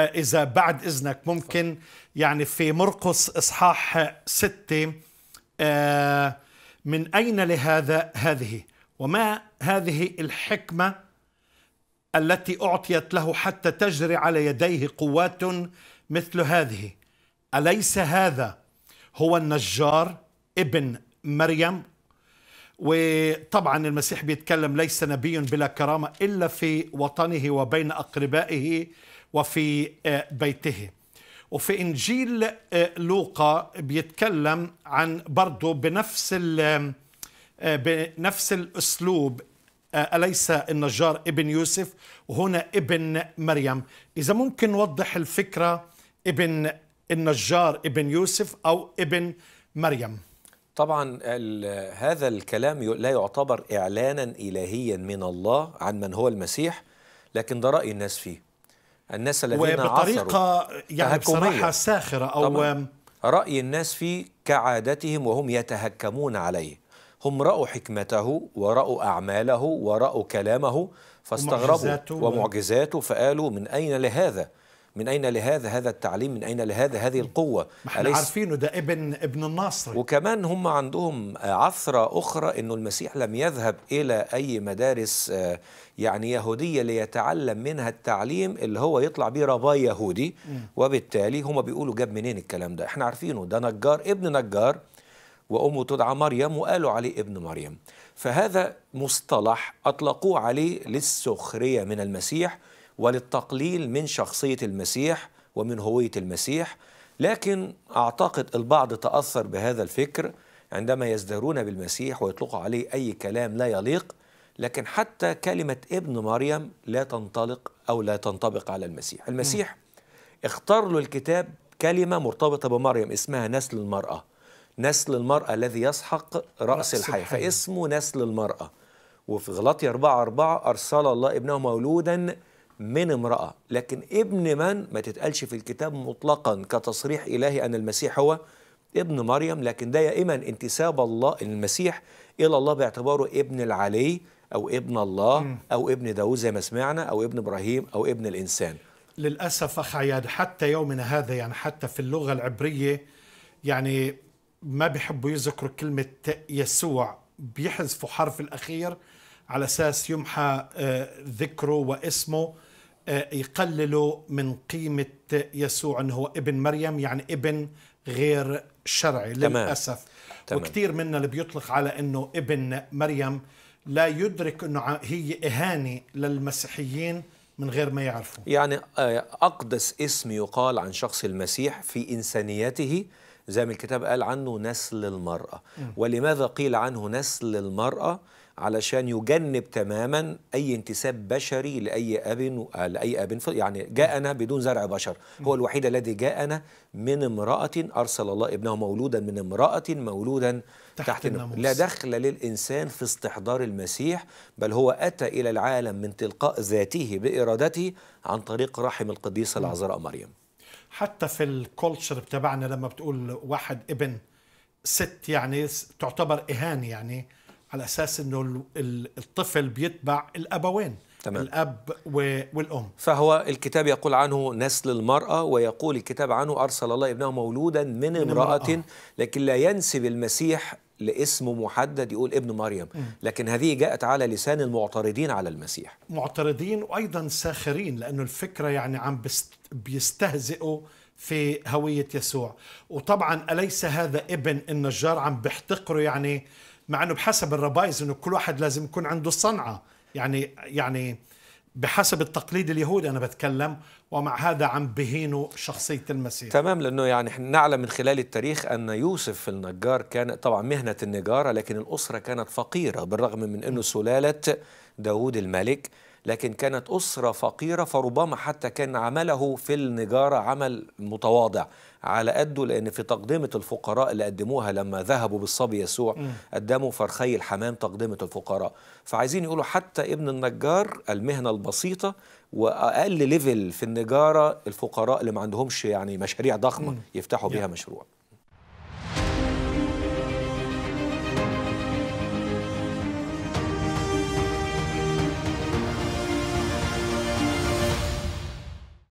آه، إذا بعد إذنك ممكن يعني في مرقس إصحاح ستة آه، من أين لهذا هذه وما هذه الحكمة التي أعطيت له حتى تجري على يديه قوات مثل هذه أليس هذا هو النجار ابن مريم وطبعا المسيح بيتكلم ليس نبي بلا كرامة إلا في وطنه وبين أقربائه وفي آه، بيته وفي إنجيل آه، لوقا بيتكلم عن برضه بنفس آه، بنفس الأسلوب أليس النجار ابن يوسف وهنا ابن مريم إذا ممكن نوضح الفكرة ابن النجار ابن يوسف أو ابن مريم طبعا هذا الكلام لا يعتبر إعلانا إلهيا من الله عن من هو المسيح لكن ده رأي الناس فيه الناس الذين وبطريقة عثروا يعني بصراحة ساخرة أو رأي الناس فيه كعادتهم وهم يتهكمون عليه هم رأوا حكمته ورأوا أعماله ورأوا كلامه فاستغربوا ومعجزاته, ومعجزاته فقالوا من أين لهذا من أين لهذا هذا التعليم من أين لهذا هذه القوة ما احنا عارفينه ده ابن ابن الناصر وكمان هم عندهم عثرة أخرى أنه المسيح لم يذهب إلى أي مدارس آه، يعني يهودية ليتعلم منها التعليم اللي هو يطلع بيه رباي يهودي وبالتالي هم بيقولوا جاب منين الكلام ده احنا عارفينه ده نجار ابن نجار وأمه تدعى مريم وقالوا عليه ابن مريم فهذا مصطلح أطلقوه عليه للسخرية من المسيح وللتقليل من شخصية المسيح ومن هوية المسيح لكن أعتقد البعض تأثر بهذا الفكر عندما يزدهرون بالمسيح ويطلقوا عليه أي كلام لا يليق لكن حتى كلمة ابن مريم لا تنطلق أو لا تنطبق على المسيح المسيح اختار له الكتاب كلمة مرتبطة بمريم اسمها نسل المرأة نسل المرأة الذي يسحق رأس, رأس فاسمه نسل المرأة وفي غلاطية 4 4 أرسل الله ابنه مولودا من امرأة لكن ابن من ما تتقالش في الكتاب مطلقا كتصريح إلهي أن المسيح هو ابن مريم لكن ده يائما انتساب الله المسيح إلى الله باعتباره ابن العلي أو ابن الله أو ابن داوود زي ما سمعنا أو ابن إبراهيم أو ابن الإنسان للأسف أخ عياد حتى يومنا هذا يعني حتى في اللغة العبرية يعني ما بيحبوا يذكروا كلمة يسوع بيحذفوا حرف الأخير على أساس يمحى آه، ذكره واسمه يقللوا من قيمة يسوع أنه هو ابن مريم يعني ابن غير شرعي للأسف تمام. وكثير منا اللي بيطلق على أنه ابن مريم لا يدرك أنه هي إهانة للمسيحيين من غير ما يعرفوا يعني آه، أقدس اسم يقال عن شخص المسيح في إنسانيته زي ما الكتاب قال عنه نسل المرأة م. ولماذا قيل عنه نسل المرأة علشان يجنب تماما اي انتساب بشري لاي اب لاي اب يعني جاءنا بدون زرع بشر هو الوحيد الذي جاءنا من امراه ارسل الله ابنه مولودا من امراه مولودا تحت, تحت الناموس لا دخل للانسان في استحضار المسيح بل هو اتى الى العالم من تلقاء ذاته بارادته عن طريق رحم القديسه العذراء مريم حتى في الكولتشر بتاعنا لما بتقول واحد ابن ست يعني تعتبر اهانه يعني على اساس انه الطفل بيتبع الابوين تمام. الاب والام فهو الكتاب يقول عنه نسل المراه ويقول الكتاب عنه ارسل الله ابنه مولودا من, من امراه, امرأة. لكن لا ينسب المسيح لاسم محدد يقول ابن مريم لكن هذه جاءت على لسان المعترضين على المسيح معترضين وايضا ساخرين لانه الفكره يعني عم بيستهزئوا في هويه يسوع وطبعا اليس هذا ابن النجار عم بيحتقره يعني مع انه بحسب الربايز انه كل واحد لازم يكون عنده صنعه يعني يعني بحسب التقليد اليهودي انا بتكلم ومع هذا عم بهينوا شخصيه المسيح تمام لانه يعني نعلم من خلال التاريخ ان يوسف النجار كان طبعا مهنه النجاره لكن الاسره كانت فقيره بالرغم من انه سلاله داوود الملك لكن كانت أسرة فقيرة فربما حتى كان عمله في النجارة عمل متواضع على قده لأن في تقدمة الفقراء اللي قدموها لما ذهبوا بالصبي يسوع قدموا فرخي الحمام تقدمة الفقراء فعايزين يقولوا حتى ابن النجار المهنة البسيطة وأقل ليفل في النجارة الفقراء اللي ما عندهمش يعني مشاريع ضخمة يفتحوا بيها مشروع